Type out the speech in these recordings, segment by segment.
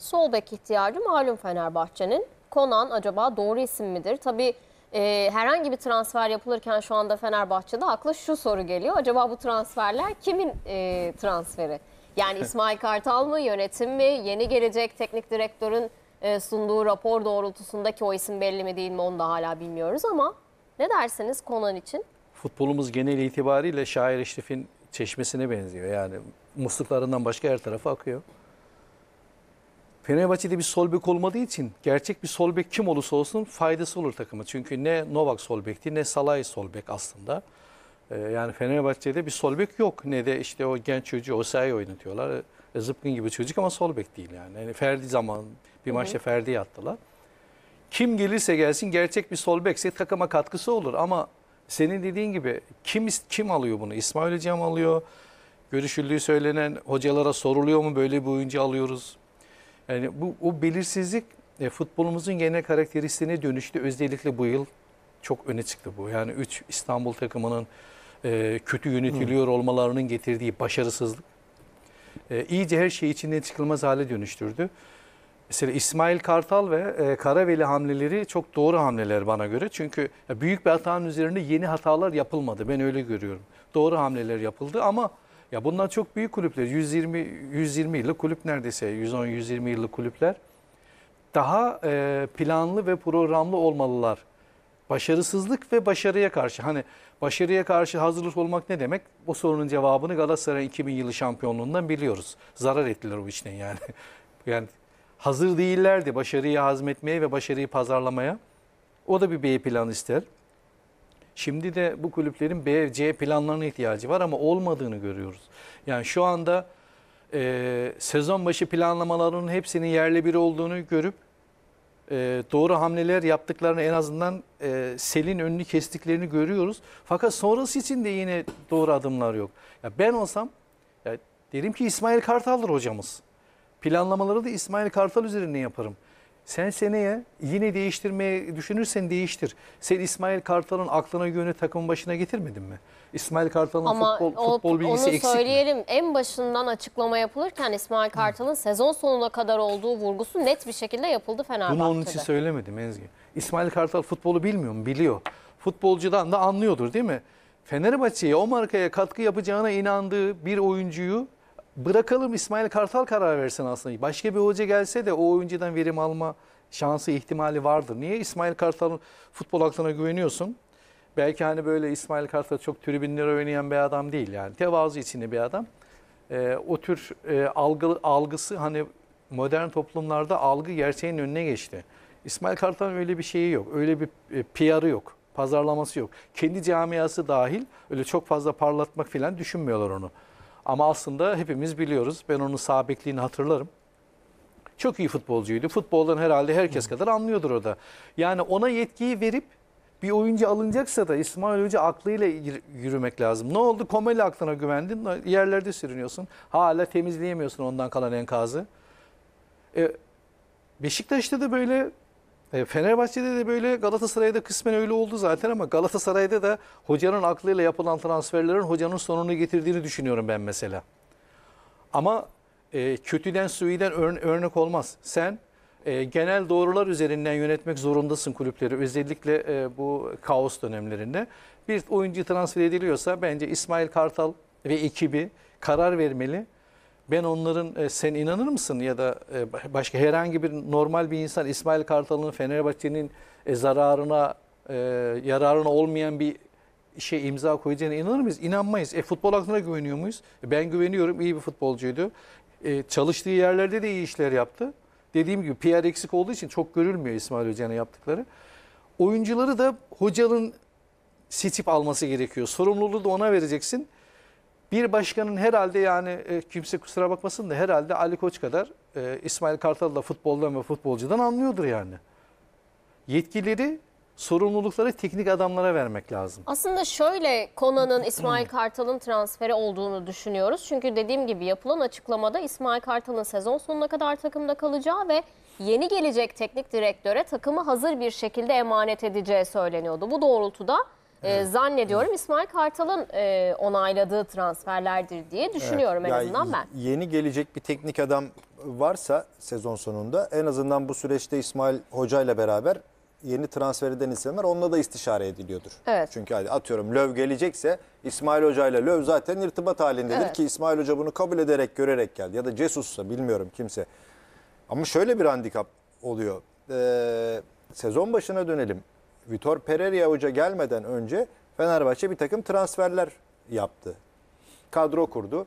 Sol bek ihtiyacı malum Fenerbahçe'nin. Konan acaba doğru isim midir? Tabii e, herhangi bir transfer yapılırken şu anda Fenerbahçe'de akla şu soru geliyor. Acaba bu transferler kimin e, transferi? Yani İsmail Kartal mı, yönetim mi, yeni gelecek teknik direktörün e, sunduğu rapor doğrultusundaki o isim belli mi değil mi onu da hala bilmiyoruz ama ne dersiniz Konan için? Futbolumuz genel itibariyle Şair Eşref'in çeşmesine benziyor. Yani musluklarından başka her tarafa akıyor. Fenerbahçe'de bir sol bek olmadığı için gerçek bir sol bek kim olursa olsun faydası olur takıma. Çünkü ne Novak sol bekti ne Salay sol bek aslında. Ee, yani Fenerbahçe'de bir sol bek yok. Ne de işte o genç çocuğu Osayi oynatıyorlar. Ee, zıpkın gibi çocuk ama sol bek değil yani. yani Ferdi zaman bir maçta Ferdi'yi attılar. Kim gelirse gelsin gerçek bir sol bekse takıma katkısı olur ama senin dediğin gibi kim kim alıyor bunu? İsmail Hocam alıyor. Görüşüldüğü söylenen hocalara soruluyor mu böyle bir oyuncu alıyoruz? Yani bu o belirsizlik e, futbolumuzun genel karakteristiğine dönüştü. Özellikle bu yıl çok öne çıktı bu. Yani 3 İstanbul takımının e, kötü yönetiliyor Hı. olmalarının getirdiği başarısızlık e, iyice her şeyi içinden çıkılmaz hale dönüştürdü. Mesela İsmail Kartal ve e, Karaveli hamleleri çok doğru hamleler bana göre. Çünkü büyük bir hatanın üzerinde yeni hatalar yapılmadı. Ben öyle görüyorum. Doğru hamleler yapıldı ama ya bunlar çok büyük kulüpler. 120 120 yıllık kulüp neredeyse 110-120 yıllık kulüpler. Daha e, planlı ve programlı olmalılar. Başarısızlık ve başarıya karşı. Hani başarıya karşı hazırlık olmak ne demek? Bu sorunun cevabını Galatasaray 2000 yılı şampiyonluğundan biliyoruz. Zarar ettiler o işten yani. yani hazır değillerdi başarıyı hazmetmeye ve başarıyı pazarlamaya. O da bir B plan ister. Şimdi de bu kulüplerin BFC C planlarına ihtiyacı var ama olmadığını görüyoruz. Yani şu anda e, sezon başı planlamalarının hepsinin yerli bir olduğunu görüp e, doğru hamleler yaptıklarını en azından e, selin önünü kestiklerini görüyoruz. Fakat sonrası için de yine doğru adımlar yok. Ya ben olsam ya derim ki İsmail Kartal'dır hocamız. Planlamaları da İsmail Kartal üzerine yaparım. Sen seneye yine değiştirmeyi düşünürsen değiştir. Sen İsmail Kartal'ın aklına yönü takımın başına getirmedin mi? İsmail Kartal'ın Ama futbol, o, futbol bilgisi onu söyleyelim. En başından açıklama yapılırken İsmail Kartal'ın sezon sonuna kadar olduğu vurgusu net bir şekilde yapıldı Fenerbahçe'de. Bunu onun için söylemedim Enzgi. İsmail Kartal futbolu bilmiyor mu? Biliyor. Futbolcudan da anlıyordur değil mi? Fenerbahçe'ye o markaya katkı yapacağına inandığı bir oyuncuyu bırakalım İsmail Kartal karar versin aslında. Başka bir hoca gelse de o oyuncudan verim alma şansı ihtimali vardır. Niye İsmail Kartal'ın futbol aklına güveniyorsun? Belki hani böyle İsmail Kartal çok tribünlere oynayan bir adam değil yani. Tevazu içinde bir adam. Ee, o tür e, algı, algısı hani modern toplumlarda algı gerçeğin önüne geçti. İsmail Kartal'ın öyle bir şeyi yok. Öyle bir e, PR'ı yok. Pazarlaması yok. Kendi camiası dahil öyle çok fazla parlatmak falan düşünmüyorlar onu. Ama aslında hepimiz biliyoruz. Ben onun sağ hatırlarım. Çok iyi futbolcuydu. Futboldan herhalde herkes kadar anlıyordur o da. Yani ona yetkiyi verip bir oyuncu alınacaksa da İsmail Hoca aklıyla yürümek lazım. Ne oldu? Komeli aklına güvendin. Yerlerde sürünüyorsun. Hala temizleyemiyorsun ondan kalan enkazı. E, Beşiktaş'ta da böyle e, Fenerbahçe'de de böyle Galatasaray'da kısmen öyle oldu zaten ama Galatasaray'da da hocanın aklıyla yapılan transferlerin hocanın sonunu getirdiğini düşünüyorum ben mesela. Ama e, kötüden suiden ör örnek olmaz. Sen e, genel doğrular üzerinden yönetmek zorundasın kulüpleri. Özellikle e, bu kaos dönemlerinde. Bir oyuncu transfer ediliyorsa bence İsmail Kartal ve ekibi karar vermeli ben onların e, sen inanır mısın ya da e, başka herhangi bir normal bir insan İsmail Kartal'ın Fenerbahçe'nin e, zararına e, yararına olmayan bir şey imza koyacağına inanır mıyız? İnanmayız. E, futbol aklına güveniyor muyuz? E, ben güveniyorum. İyi bir futbolcuydu. E, çalıştığı yerlerde de iyi işler yaptı. Dediğim gibi PR eksik olduğu için çok görülmüyor İsmail Hoca'nın yaptıkları. Oyuncuları da hocanın sitip alması gerekiyor. Sorumluluğu da ona vereceksin. Bir başkanın herhalde yani e, kimse kusura bakmasın da herhalde Ali Koç kadar e, İsmail Kartal da futboldan ve futbolcudan anlıyordur yani. Yetkileri sorumlulukları teknik adamlara vermek lazım. Aslında şöyle Konan'ın İsmail Kartal'ın transferi olduğunu düşünüyoruz. Çünkü dediğim gibi yapılan açıklamada İsmail Kartal'ın sezon sonuna kadar takımda kalacağı ve yeni gelecek teknik direktöre takımı hazır bir şekilde emanet edeceği söyleniyordu. Bu doğrultuda ee, evet. zannediyorum İsmail Kartal'ın e, onayladığı transferlerdir diye düşünüyorum evet. en azından ben. Yeni gelecek bir teknik adam varsa sezon sonunda en azından bu süreçte İsmail Hoca ile beraber yeni transfer eden isimler onunla da istişare ediliyordur. Evet. Çünkü hadi atıyorum Löv gelecekse İsmail Hoca ile Löv zaten irtibat halindedir evet. ki İsmail Hoca bunu kabul ederek görerek geldi ya da Cesus'sa bilmiyorum kimse. Ama şöyle bir handikap oluyor. Ee, sezon başına dönelim. Vitor Pereira Hoca gelmeden önce Fenerbahçe bir takım transferler yaptı. Kadro kurdu.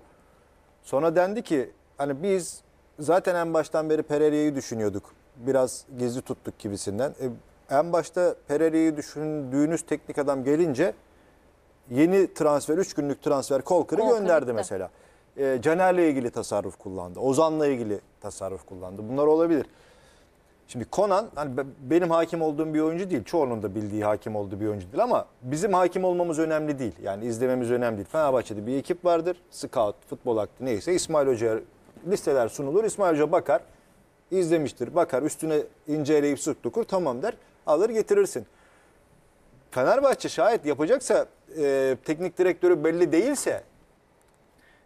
Sonra dendi ki hani biz zaten en baştan beri Pereira'yı düşünüyorduk. Biraz gizli tuttuk gibisinden. E, en başta Pereira'yı düşündüğünüz teknik adam gelince yeni transfer, 3 günlük transfer Kolkır'ı gönderdi mesela. E, Caner'le ilgili tasarruf kullandı. Ozan'la ilgili tasarruf kullandı. Bunlar olabilir. Şimdi Conan hani benim hakim olduğum bir oyuncu değil. Çoğunun da bildiği hakim olduğu bir oyuncu değil ama bizim hakim olmamız önemli değil. Yani izlememiz önemli değil. Fenerbahçe'de bir ekip vardır. Scout, futbol aktı neyse İsmail Hoca'ya listeler sunulur. İsmail Hoca bakar, izlemiştir, bakar, üstüne inceleyip sık dokur tamam der. Alır getirirsin. Fenerbahçe şayet yapacaksa e, teknik direktörü belli değilse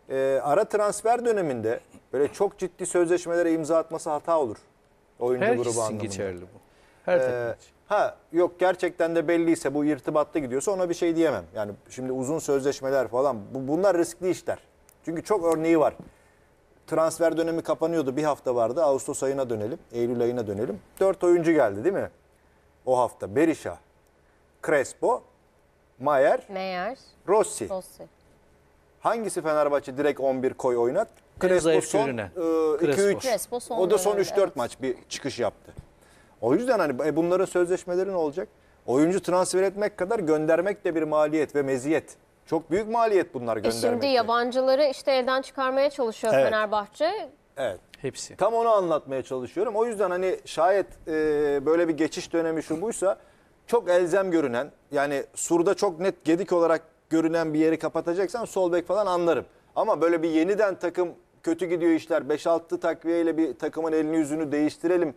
e, ara transfer döneminde böyle çok ciddi sözleşmelere imza atması hata olur. Oyuncu Her grubu anlamında. geçerli bu. Her ee, Ha yok gerçekten de belliyse bu irtibatta gidiyorsa ona bir şey diyemem. Yani şimdi uzun sözleşmeler falan bu, bunlar riskli işler. Çünkü çok örneği var. Transfer dönemi kapanıyordu bir hafta vardı. Ağustos ayına dönelim. Eylül ayına dönelim. Dört oyuncu geldi değil mi? O hafta Berisha, Crespo, Mayer, Meyer, Rossi. Rossi. Hangisi Fenerbahçe direkt 11 koy oynat? Crespo son 2-3. E, o da son 3-4 evet. maç bir çıkış yaptı. O yüzden hani e, bunların sözleşmeleri ne olacak? Oyuncu transfer etmek kadar göndermek de bir maliyet ve meziyet. Çok büyük maliyet bunlar E göndermek. şimdi yabancıları işte elden çıkarmaya çalışıyor Evet. Fenerbahçe. Evet. Hepsi. Tam onu anlatmaya çalışıyorum. O yüzden hani şayet e, böyle bir geçiş dönemi şu buysa çok elzem görünen yani surda çok net gedik olarak görünen bir yeri kapatacaksan sol bek falan anlarım. Ama böyle bir yeniden takım kötü gidiyor işler. 5-6 takviyeyle bir takımın elini yüzünü değiştirelim.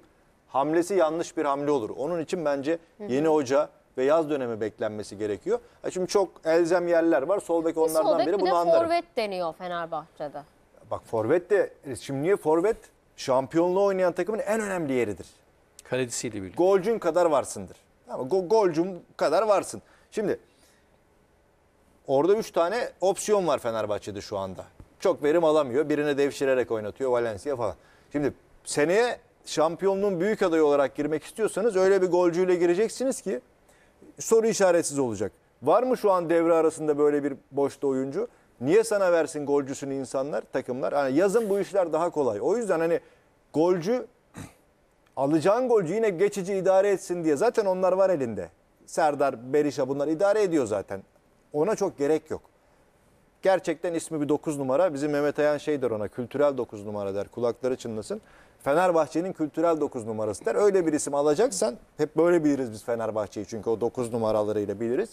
Hamlesi yanlış bir hamle olur. Onun için bence yeni hoca ve yaz dönemi beklenmesi gerekiyor. Ha şimdi çok elzem yerler var. Sol bek onlardan Sol biri bir de bunu anlarım. forvet deniyor Fenerbahçe'de. Bak forvet de şimdi niye forvet şampiyonluğu oynayan takımın en önemli yeridir. Kalecisiyle birlikte. Golcün kadar varsındır. Ama go- golcün kadar varsın. Şimdi Orada 3 tane opsiyon var Fenerbahçe'de şu anda. Çok verim alamıyor. birine devşirerek oynatıyor Valencia falan. Şimdi seneye şampiyonluğun büyük adayı olarak girmek istiyorsanız öyle bir golcüyle gireceksiniz ki soru işaretsiz olacak. Var mı şu an devre arasında böyle bir boşta oyuncu? Niye sana versin golcüsünü insanlar, takımlar? Yani yazın bu işler daha kolay. O yüzden hani golcü alacağın golcü yine geçici idare etsin diye zaten onlar var elinde. Serdar, Berisha bunlar idare ediyor zaten. Ona çok gerek yok. Gerçekten ismi bir 9 numara. Bizim Mehmet Ayan şeydir ona kültürel 9 numara der. Kulakları çınlasın. Fenerbahçe'nin kültürel 9 numarası der. Öyle bir isim alacaksan hep böyle biliriz biz Fenerbahçe'yi. Çünkü o 9 numaralarıyla biliriz.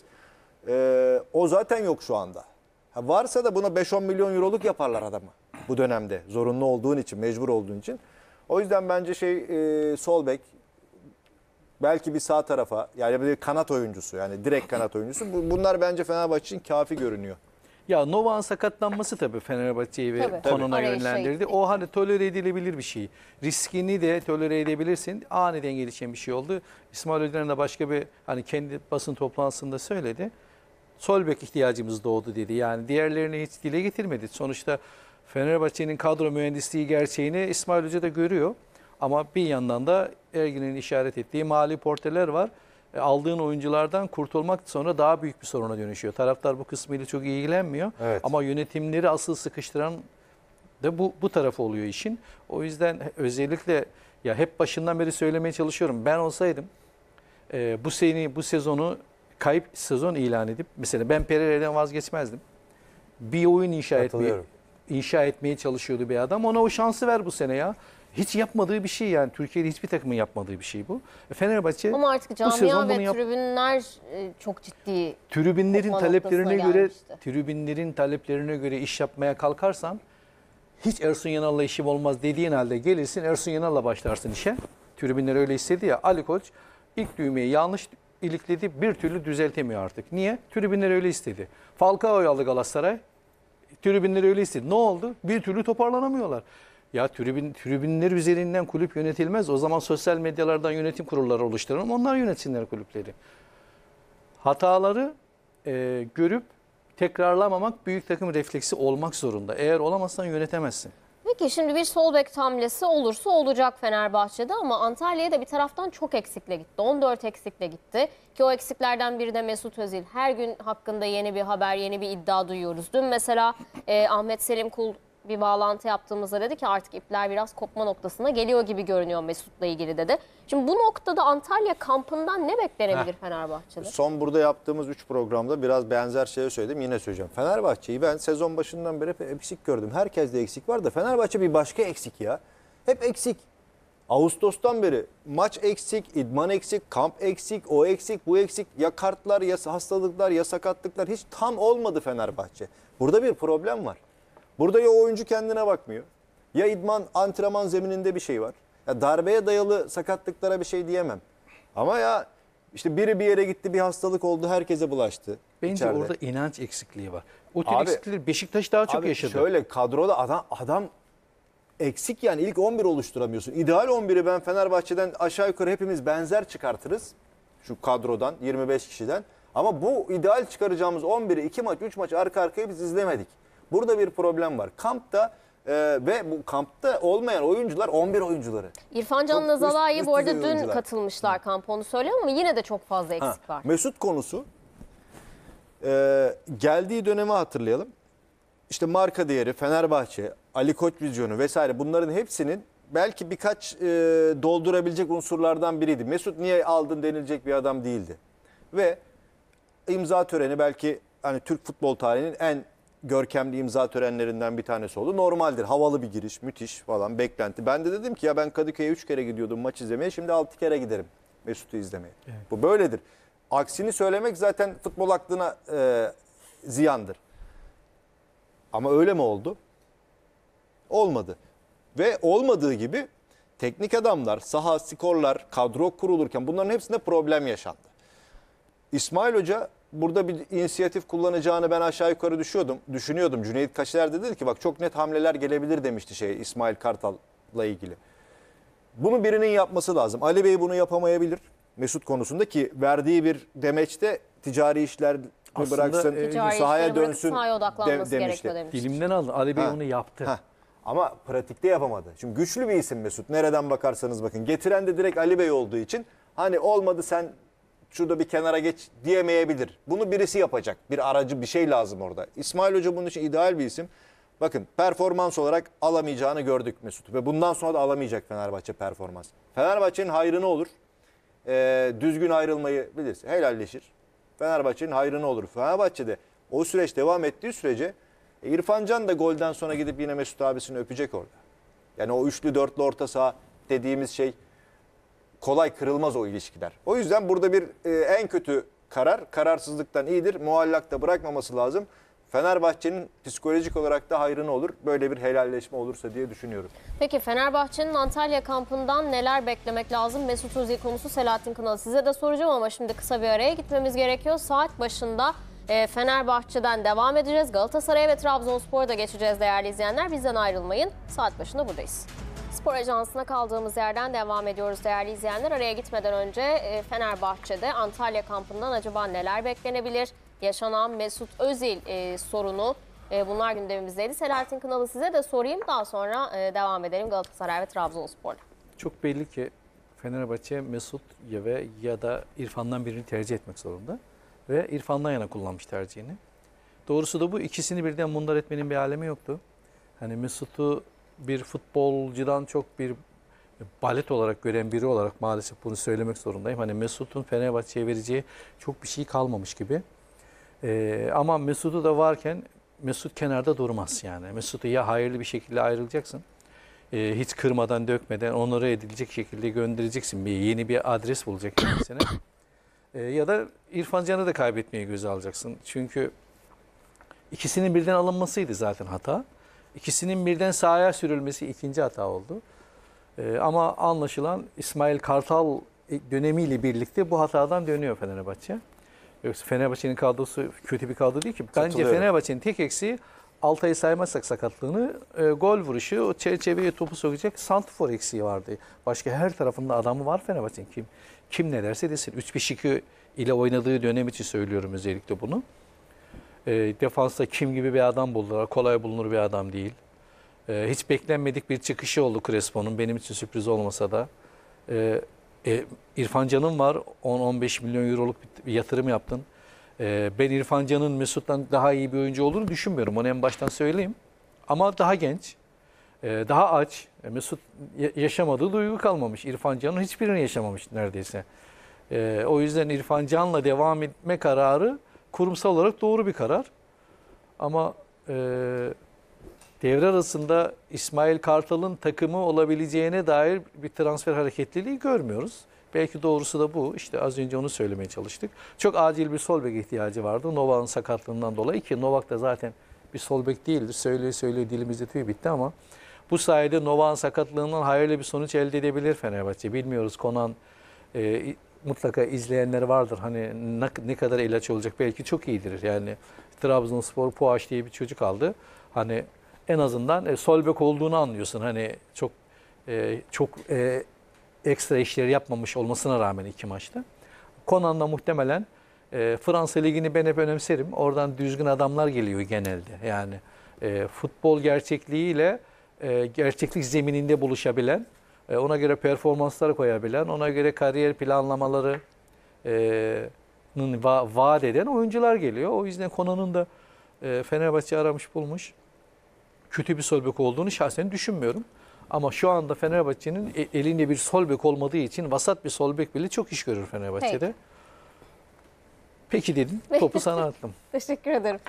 Ee, o zaten yok şu anda. Ha, varsa da buna 5-10 milyon euroluk yaparlar adamı. Bu dönemde zorunlu olduğun için, mecbur olduğun için. O yüzden bence şey e, sol belki bir sağ tarafa yani bir kanat oyuncusu yani direkt kanat oyuncusu. Bunlar bence Fenerbahçe için kafi görünüyor. Ya Nova'nın sakatlanması tabii Fenerbahçe'yi ve konuna Araya şey O hani tolere edilebilir bir şey. Riskini de tolere edebilirsin. Aniden gelişen bir şey oldu. İsmail Öden'in de başka bir hani kendi basın toplantısında söyledi. Sol bek ihtiyacımız doğdu dedi. Yani diğerlerini hiç dile getirmedi. Sonuçta Fenerbahçe'nin kadro mühendisliği gerçeğini İsmail Hoca da görüyor. Ama bir yandan da Ergin'in işaret ettiği mali porteler var. E, aldığın oyunculardan kurtulmak sonra daha büyük bir soruna dönüşüyor. Taraftar bu kısmıyla çok ilgilenmiyor. Evet. Ama yönetimleri asıl sıkıştıran de bu, bu taraf oluyor işin. O yüzden özellikle ya hep başından beri söylemeye çalışıyorum. Ben olsaydım e, bu seni bu sezonu kayıp sezon ilan edip mesela ben Pereira'dan vazgeçmezdim. Bir oyun inşa etmeye inşa etmeye çalışıyordu bir adam. Ona o şansı ver bu sene ya. Hiç yapmadığı bir şey yani Türkiye'de hiçbir takımın yapmadığı bir şey bu. E, Fenerbahçe Ama artık bu camia sezon bunu ve yap- tribünler e, çok ciddi. Tribünlerin taleplerine göre gelmişti. tribünlerin taleplerine göre iş yapmaya kalkarsan hiç Ersun Yanal'la işim olmaz dediğin halde gelirsin Ersun Yanal'la başlarsın işe. Tribünler öyle istedi ya Ali Koç ilk düğmeyi yanlış ilikledi bir türlü düzeltemiyor artık. Niye? Tribünler öyle istedi. Falcao'yu aldı Galatasaray. Tribünler öyle istedi. Ne oldu? Bir türlü toparlanamıyorlar. Ya tribün, tribünler üzerinden kulüp yönetilmez. O zaman sosyal medyalardan yönetim kurulları oluşturalım. Onlar yönetsinler kulüpleri. Hataları e, görüp tekrarlamamak büyük takım refleksi olmak zorunda. Eğer olamazsan yönetemezsin. Peki şimdi bir sol bek hamlesi olursa olacak Fenerbahçe'de ama Antalya'ya da bir taraftan çok eksikle gitti. 14 eksikle gitti ki o eksiklerden biri de Mesut Özil. Her gün hakkında yeni bir haber, yeni bir iddia duyuyoruz. Dün mesela e, Ahmet Selim Kul bir bağlantı yaptığımızda dedi ki artık ipler biraz kopma noktasına geliyor gibi görünüyor Mesut'la ilgili dedi. Şimdi bu noktada Antalya kampından ne beklenebilir Heh. Fenerbahçe'de? Son burada yaptığımız 3 programda biraz benzer şeyi söyledim yine söyleyeceğim. Fenerbahçe'yi ben sezon başından beri hep eksik gördüm. Herkes de eksik var da Fenerbahçe bir başka eksik ya. Hep eksik. Ağustos'tan beri maç eksik, idman eksik, kamp eksik, o eksik, bu eksik. Ya kartlar ya hastalıklar ya sakatlıklar hiç tam olmadı Fenerbahçe. Burada bir problem var. Burada ya oyuncu kendine bakmıyor. Ya idman antrenman zemininde bir şey var. Ya darbeye dayalı sakatlıklara bir şey diyemem. Ama ya işte biri bir yere gitti bir hastalık oldu herkese bulaştı. Bence içeride. orada inanç eksikliği var. O tür abi, Beşiktaş daha çok abi yaşadı. Şöyle kadroda adam, adam eksik yani ilk 11 oluşturamıyorsun. İdeal 11'i ben Fenerbahçe'den aşağı yukarı hepimiz benzer çıkartırız. Şu kadrodan 25 kişiden. Ama bu ideal çıkaracağımız 11'i 2 maç 3 maç arka arkaya biz izlemedik. Burada bir problem var. Kampta ee, ve bu kampta olmayan oyuncular 11 oyuncuları. İrfan Can'la Zalai bu arada dün oyuncular. katılmışlar kamp onu söylüyorum ama yine de çok fazla eksik ha, var. Mesut konusu e, geldiği dönemi hatırlayalım. İşte marka değeri, Fenerbahçe, Ali Koç vizyonu vesaire bunların hepsinin belki birkaç e, doldurabilecek unsurlardan biriydi. Mesut niye aldın denilecek bir adam değildi. Ve imza töreni belki hani Türk futbol tarihinin en görkemli imza törenlerinden bir tanesi oldu. Normaldir. Havalı bir giriş, müthiş falan beklenti. Ben de dedim ki ya ben Kadıköy'e 3 kere gidiyordum maç izlemeye. Şimdi 6 kere giderim Mesut'u izlemeye. Evet. Bu böyledir. Aksini söylemek zaten futbol aklına e, ziyandır. Ama öyle mi oldu? Olmadı. Ve olmadığı gibi teknik adamlar, saha, skorlar, kadro kurulurken bunların hepsinde problem yaşandı. İsmail Hoca burada bir inisiyatif kullanacağını ben aşağı yukarı düşüyordum, düşünüyordum. Cüneyt Kaşer dedi ki bak çok net hamleler gelebilir demişti şey İsmail Kartal'la ilgili. Bunu birinin yapması lazım. Ali Bey bunu yapamayabilir. Mesut konusunda ki verdiği bir demeçte ticari işler Aslında, bıraksın, e, sahaya dönsün sahaya de, demişti. dilimden aldı. Ali Bey ha. onu yaptı. Ha. Ama pratikte yapamadı. Şimdi güçlü bir isim Mesut. Nereden bakarsanız bakın. Getiren de direkt Ali Bey olduğu için hani olmadı sen şurada bir kenara geç diyemeyebilir. Bunu birisi yapacak. Bir aracı bir şey lazım orada. İsmail Hoca bunun için ideal bir isim. Bakın performans olarak alamayacağını gördük Mesut. Ve bundan sonra da alamayacak Fenerbahçe performans. Fenerbahçe'nin hayrını olur. Ee, düzgün ayrılmayı bilirsin. Helalleşir. Fenerbahçe'nin hayrını olur. Fenerbahçe'de o süreç devam ettiği sürece e, İrfan Can da golden sonra gidip yine Mesut abisini öpecek orada. Yani o üçlü dörtlü orta saha dediğimiz şey kolay kırılmaz o ilişkiler. O yüzden burada bir e, en kötü karar kararsızlıktan iyidir. Muallakta bırakmaması lazım. Fenerbahçe'nin psikolojik olarak da hayrını olur. Böyle bir helalleşme olursa diye düşünüyorum. Peki Fenerbahçe'nin Antalya kampından neler beklemek lazım? Mesut Özil konusu Selahattin Kınalı. Size de soracağım ama şimdi kısa bir araya gitmemiz gerekiyor. Saat başında e, Fenerbahçe'den devam edeceğiz. Galatasaray'a ve Trabzonspor'a da geçeceğiz değerli izleyenler. Bizden ayrılmayın. Saat başında buradayız. Spor Ajansı'na kaldığımız yerden devam ediyoruz değerli izleyenler. Araya gitmeden önce e, Fenerbahçe'de Antalya kampından acaba neler beklenebilir? Yaşanan Mesut Özil e, sorunu e, bunlar gündemimizdeydi. Selahattin Kınalı size de sorayım daha sonra e, devam edelim Galatasaray ve Trabzonspor'la. Çok belli ki Fenerbahçe Mesut ve ya da İrfan'dan birini tercih etmek zorunda ve İrfan'dan yana kullanmış tercihini. Doğrusu da bu ikisini birden bunlar etmenin bir alemi yoktu. Hani Mesut'u bir futbolcudan çok bir balet olarak gören biri olarak maalesef bunu söylemek zorundayım. Hani Mesut'un Fenerbahçe'ye vereceği çok bir şey kalmamış gibi. Ee, ama Mesut'u da varken Mesut kenarda durmaz yani. Mesut'u ya hayırlı bir şekilde ayrılacaksın. E, hiç kırmadan dökmeden onları edilecek şekilde göndereceksin. Bir, yeni bir adres bulacak kendisine. e, ya da İrfan Can'ı da kaybetmeye göz alacaksın. Çünkü ikisinin birden alınmasıydı zaten hata. İkisinin birden sahaya sürülmesi ikinci hata oldu. E, ama anlaşılan İsmail Kartal dönemiyle birlikte bu hatadan dönüyor Fenerbahçe. Yoksa Fenerbahçe'nin kadrosu kötü bir kadro değil ki. Bence Fenerbahçe'nin tek eksiği Altay'ı saymazsak sakatlığını e, gol vuruşu, o çerçeveye topu sokacak Santifor eksiği vardı. Başka her tarafında adamı var Fenerbahçe'nin kim kim ne derse desin. 3-5-2 ile oynadığı dönem için söylüyorum özellikle bunu. E, ee, defansta kim gibi bir adam buldular. Kolay bulunur bir adam değil. E, hiç beklenmedik bir çıkışı oldu Crespo'nun. Benim için sürpriz olmasa da. E, e, İrfan Can'ın var. 10-15 milyon euroluk bir yatırım yaptın. E, ben İrfan Can'ın Mesut'tan daha iyi bir oyuncu olduğunu düşünmüyorum. Onu en baştan söyleyeyim. Ama daha genç, e, daha aç. E, Mesut yaşamadığı duygu kalmamış. İrfan Can'ın hiçbirini yaşamamış neredeyse. E, o yüzden İrfan Can'la devam etme kararı kurumsal olarak doğru bir karar. Ama e, devre arasında İsmail Kartal'ın takımı olabileceğine dair bir transfer hareketliliği görmüyoruz. Belki doğrusu da bu. İşte az önce onu söylemeye çalıştık. Çok acil bir sol bek ihtiyacı vardı. Novak'ın sakatlığından dolayı ki Novak da zaten bir sol bek değildir. Söyleye söyleye dilimizde tüy bitti ama bu sayede Novak'ın sakatlığından hayırlı bir sonuç elde edebilir Fenerbahçe. Bilmiyoruz Konan e, mutlaka izleyenler vardır. Hani ne kadar ilaç olacak belki çok iyidir. Yani Trabzonspor Puaş diye bir çocuk aldı. Hani en azından e, Solbek olduğunu anlıyorsun. Hani çok e, çok e, ekstra işleri yapmamış olmasına rağmen iki maçta. Konan'la muhtemelen e, Fransa Ligi'ni ben hep önemserim. Oradan düzgün adamlar geliyor genelde. Yani e, futbol gerçekliğiyle e, gerçeklik zemininde buluşabilen e, ona göre performansları koyabilen, ona göre kariyer planlamaları e, va vaat eden oyuncular geliyor. O yüzden Konan'ın da e, Fenerbahçe aramış bulmuş. Kötü bir sol bek olduğunu şahsen düşünmüyorum. Ama şu anda Fenerbahçe'nin elinde bir sol bek olmadığı için vasat bir sol bek bile çok iş görür Fenerbahçe'de. Peki, Peki dedin. Topu sana attım. Teşekkür ederim.